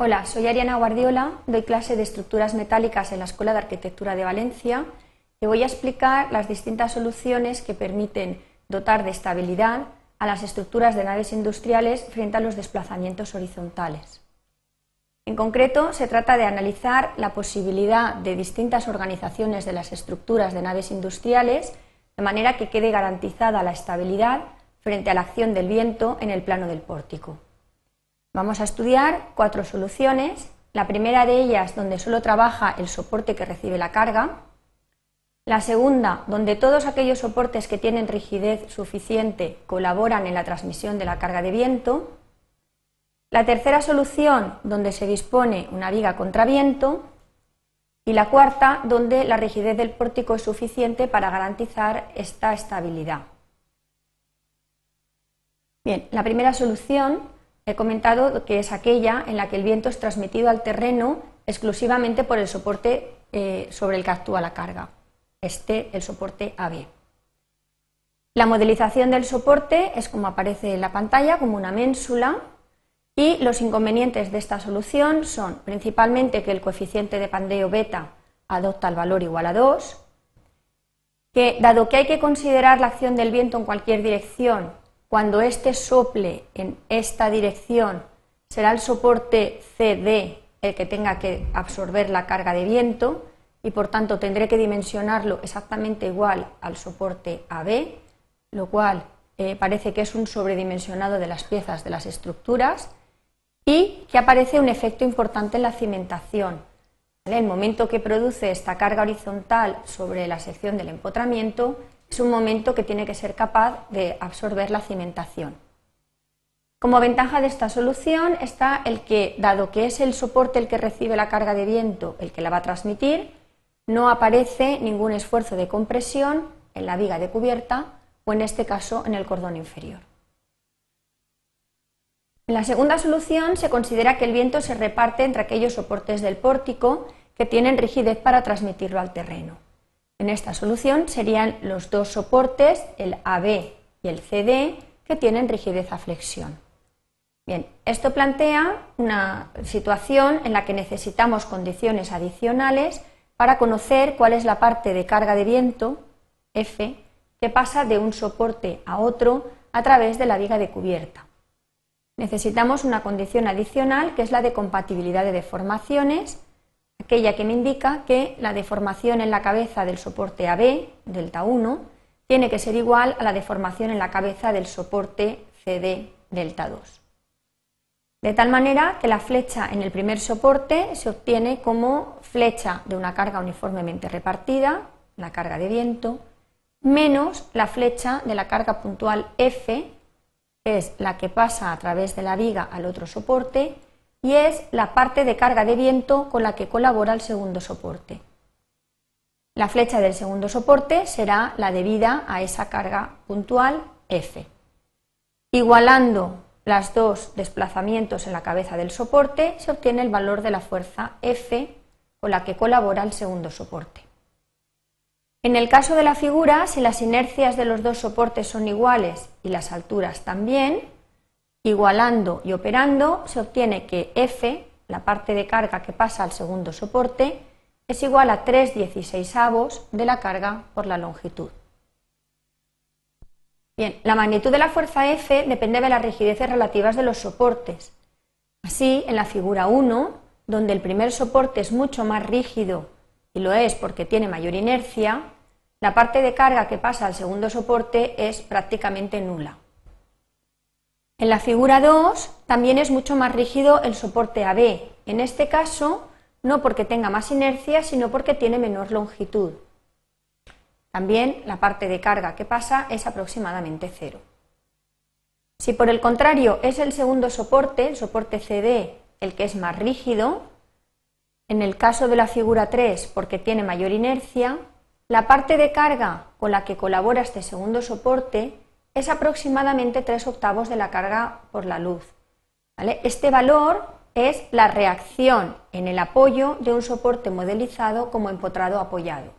Hola, soy Ariana Guardiola, doy clase de estructuras metálicas en la Escuela de Arquitectura de Valencia y voy a explicar las distintas soluciones que permiten dotar de estabilidad a las estructuras de naves industriales frente a los desplazamientos horizontales. En concreto, se trata de analizar la posibilidad de distintas organizaciones de las estructuras de naves industriales de manera que quede garantizada la estabilidad frente a la acción del viento en el plano del pórtico. Vamos a estudiar cuatro soluciones. La primera de ellas, donde solo trabaja el soporte que recibe la carga. La segunda, donde todos aquellos soportes que tienen rigidez suficiente colaboran en la transmisión de la carga de viento. La tercera solución, donde se dispone una viga contra viento. Y la cuarta, donde la rigidez del pórtico es suficiente para garantizar esta estabilidad. Bien, la primera solución He comentado que es aquella en la que el viento es transmitido al terreno exclusivamente por el soporte eh, sobre el que actúa la carga, este, el soporte AB. La modelización del soporte es como aparece en la pantalla, como una ménsula, y los inconvenientes de esta solución son principalmente que el coeficiente de pandeo beta adopta el valor igual a 2, que dado que hay que considerar la acción del viento en cualquier dirección, cuando este sople en esta dirección, será el soporte CD el que tenga que absorber la carga de viento y por tanto tendré que dimensionarlo exactamente igual al soporte AB, lo cual eh, parece que es un sobredimensionado de las piezas de las estructuras y que aparece un efecto importante en la cimentación. ¿vale? El momento que produce esta carga horizontal sobre la sección del empotramiento es un momento que tiene que ser capaz de absorber la cimentación. Como ventaja de esta solución está el que, dado que es el soporte el que recibe la carga de viento, el que la va a transmitir, no aparece ningún esfuerzo de compresión en la viga de cubierta o en este caso en el cordón inferior. En la segunda solución se considera que el viento se reparte entre aquellos soportes del pórtico que tienen rigidez para transmitirlo al terreno. En esta solución serían los dos soportes, el AB y el CD, que tienen rigidez a flexión. Bien, esto plantea una situación en la que necesitamos condiciones adicionales para conocer cuál es la parte de carga de viento, F, que pasa de un soporte a otro a través de la viga de cubierta. Necesitamos una condición adicional que es la de compatibilidad de deformaciones aquella que me indica que la deformación en la cabeza del soporte AB, delta 1, tiene que ser igual a la deformación en la cabeza del soporte CD, delta 2. De tal manera que la flecha en el primer soporte se obtiene como flecha de una carga uniformemente repartida, la carga de viento, menos la flecha de la carga puntual F, que es la que pasa a través de la viga al otro soporte, y es la parte de carga de viento con la que colabora el segundo soporte. La flecha del segundo soporte será la debida a esa carga puntual F. Igualando las dos desplazamientos en la cabeza del soporte, se obtiene el valor de la fuerza F con la que colabora el segundo soporte. En el caso de la figura, si las inercias de los dos soportes son iguales y las alturas también, Igualando y operando se obtiene que F, la parte de carga que pasa al segundo soporte, es igual a 316 dieciséisavos de la carga por la longitud. Bien, la magnitud de la fuerza F depende de las rigideces relativas de los soportes. Así, en la figura 1, donde el primer soporte es mucho más rígido, y lo es porque tiene mayor inercia, la parte de carga que pasa al segundo soporte es prácticamente nula. En la figura 2 también es mucho más rígido el soporte AB. En este caso, no porque tenga más inercia, sino porque tiene menor longitud. También la parte de carga que pasa es aproximadamente cero. Si por el contrario es el segundo soporte, el soporte CD, el que es más rígido, en el caso de la figura 3 porque tiene mayor inercia, la parte de carga con la que colabora este segundo soporte es aproximadamente 3 octavos de la carga por la luz. Este valor es la reacción en el apoyo de un soporte modelizado como empotrado apoyado.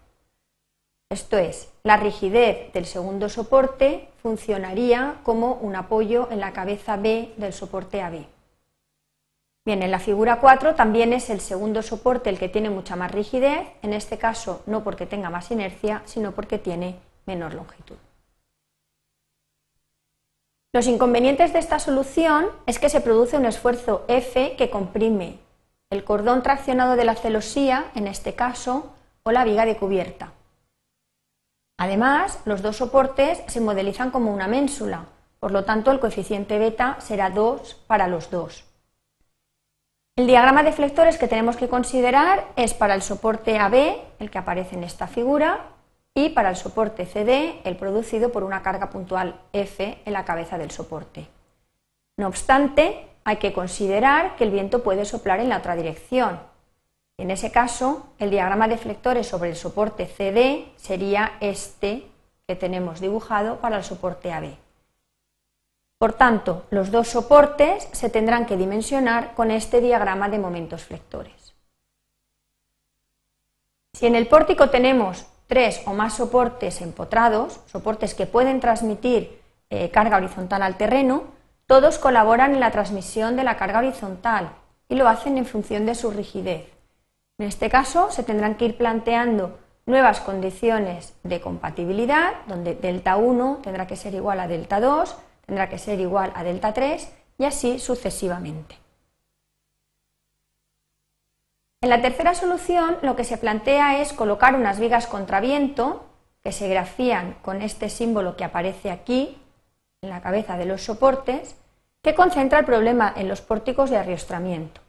Esto es, la rigidez del segundo soporte funcionaría como un apoyo en la cabeza B del soporte AB. Bien, en la figura 4 también es el segundo soporte el que tiene mucha más rigidez, en este caso no porque tenga más inercia, sino porque tiene menor longitud. Los inconvenientes de esta solución es que se produce un esfuerzo F que comprime el cordón traccionado de la celosía, en este caso, o la viga de cubierta. Además, los dos soportes se modelizan como una ménsula, por lo tanto el coeficiente beta será 2 para los dos. El diagrama de flectores que tenemos que considerar es para el soporte AB, el que aparece en esta figura, y para el soporte CD el producido por una carga puntual F en la cabeza del soporte. No obstante, hay que considerar que el viento puede soplar en la otra dirección. En ese caso, el diagrama de flectores sobre el soporte CD sería este que tenemos dibujado para el soporte AB. Por tanto, los dos soportes se tendrán que dimensionar con este diagrama de momentos flectores. Si en el pórtico tenemos tres o más soportes empotrados, soportes que pueden transmitir eh, carga horizontal al terreno, todos colaboran en la transmisión de la carga horizontal y lo hacen en función de su rigidez. En este caso, se tendrán que ir planteando nuevas condiciones de compatibilidad, donde delta 1 tendrá que ser igual a delta 2, tendrá que ser igual a delta 3 y así sucesivamente. En la tercera solución lo que se plantea es colocar unas vigas contraviento, que se grafían con este símbolo que aparece aquí en la cabeza de los soportes que concentra el problema en los pórticos de arriostramiento.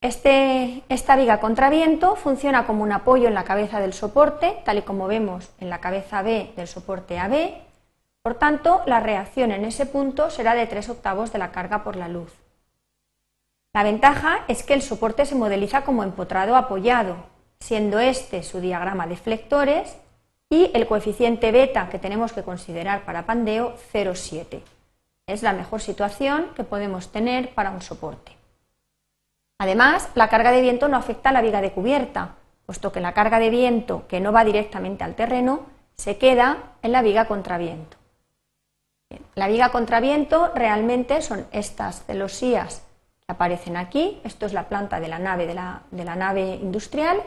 Este, esta viga contraviento funciona como un apoyo en la cabeza del soporte, tal y como vemos en la cabeza B del soporte AB. Por tanto, la reacción en ese punto será de tres octavos de la carga por la luz. La ventaja es que el soporte se modeliza como empotrado apoyado, siendo este su diagrama de flectores y el coeficiente beta que tenemos que considerar para pandeo 0,7. Es la mejor situación que podemos tener para un soporte. Además, la carga de viento no afecta a la viga de cubierta, puesto que la carga de viento que no va directamente al terreno se queda en la viga contraviento. La viga contraviento realmente son estas celosías Aparecen aquí, esto es la planta de la nave, de la, nave industrial,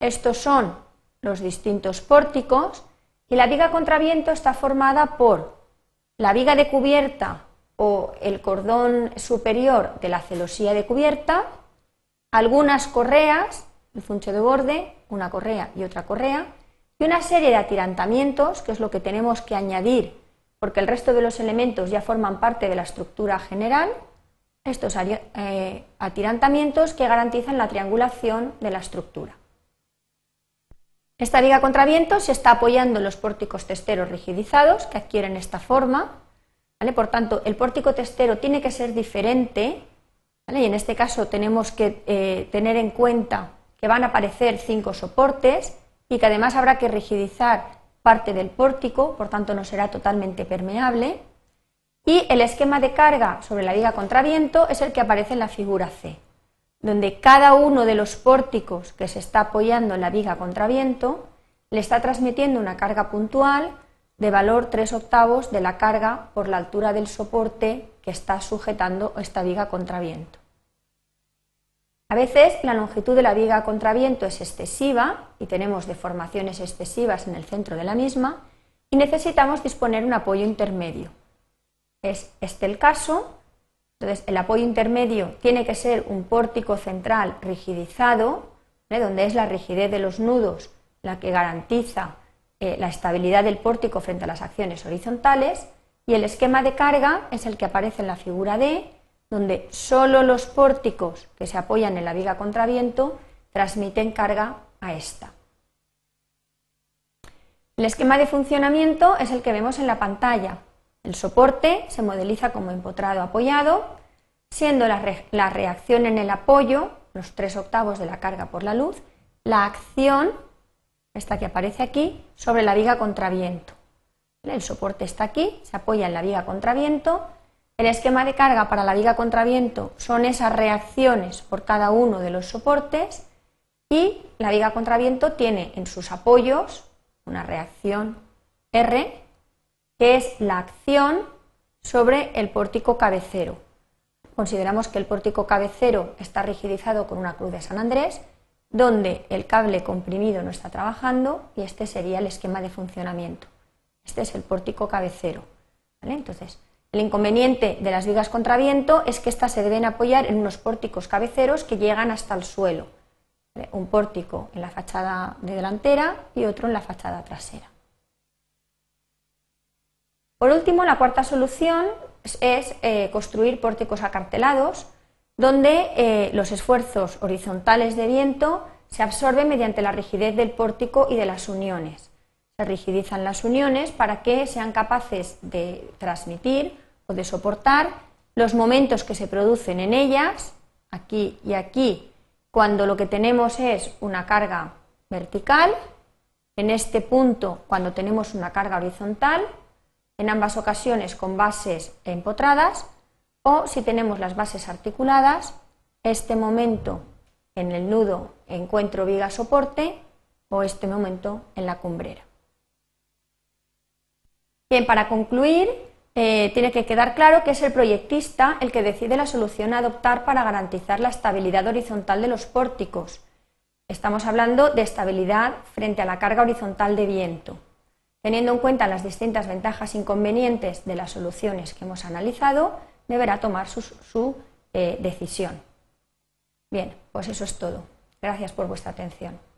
estos son los distintos pórticos y la viga contraviento está formada por la viga de cubierta o el cordón superior de la celosía de cubierta, algunas correas, el funcho de borde, una correa y otra correa, y una serie de atirantamientos, que es lo que tenemos que añadir porque el resto de los elementos ya forman parte de la estructura general, estos eh, atirantamientos que garantizan la triangulación de la estructura. Esta viga contra viento se está apoyando en los pórticos testeros rigidizados que adquieren esta forma. Por tanto, el pórtico testero tiene que ser diferente y en este caso tenemos que eh, tener en cuenta que van a aparecer cinco soportes y que además habrá que rigidizar parte del pórtico, por tanto no será totalmente permeable. Y el esquema de carga sobre la viga contraviento es el que aparece en la figura C, donde cada uno de los pórticos que se está apoyando en la viga contraviento le está transmitiendo una carga puntual de valor 3 octavos de la carga por la altura del soporte que está sujetando esta viga contraviento. A veces la longitud de la viga contraviento es excesiva y tenemos deformaciones excesivas en el centro de la misma y necesitamos disponer un apoyo intermedio es este el caso. Entonces, el apoyo intermedio tiene que ser un pórtico central rigidizado, ¿eh? donde es la rigidez de los nudos la que garantiza eh, la estabilidad del pórtico frente a las acciones horizontales. Y el esquema de carga es el que aparece en la figura D, donde solo los pórticos que se apoyan en la viga contraviento transmiten carga a esta. El esquema de funcionamiento es el que vemos en la pantalla, el soporte se modeliza como empotrado apoyado, siendo la, reacción en el apoyo, los tres octavos de la carga por la luz, la acción, esta que aparece aquí, sobre la viga contraviento. El soporte está aquí, se apoya en la viga contraviento. El esquema de carga para la viga contraviento son esas reacciones por cada uno de los soportes y la viga contraviento tiene en sus apoyos una reacción R que es la acción sobre el pórtico cabecero. Consideramos que el pórtico cabecero está rigidizado con una cruz de San Andrés, donde el cable comprimido no está trabajando y este sería el esquema de funcionamiento. Este es el pórtico cabecero. Entonces, el inconveniente de las vigas contra viento es que éstas se deben apoyar en unos pórticos cabeceros que llegan hasta el suelo. Un pórtico en la fachada de delantera y otro en la fachada trasera. Por último, la cuarta solución es eh, construir pórticos acartelados, donde eh, los esfuerzos horizontales de viento se absorben mediante la rigidez del pórtico y de las uniones. Se rigidizan las uniones para que sean capaces de transmitir o de soportar los momentos que se producen en ellas, aquí y aquí, cuando lo que tenemos es una carga vertical, en este punto cuando tenemos una carga horizontal en ambas ocasiones con bases empotradas, o si tenemos las bases articuladas, este momento en el nudo encuentro viga soporte o este momento en la cumbrera. Bien, para concluir, eh, tiene que quedar claro que es el proyectista el que decide la solución a adoptar para garantizar la estabilidad horizontal de los pórticos. Estamos hablando de estabilidad frente a la carga horizontal de viento. Teniendo en cuenta las distintas ventajas e inconvenientes de las soluciones que hemos analizado, deberá tomar su, eh, decisión. Bien, pues eso es todo. Gracias por vuestra atención.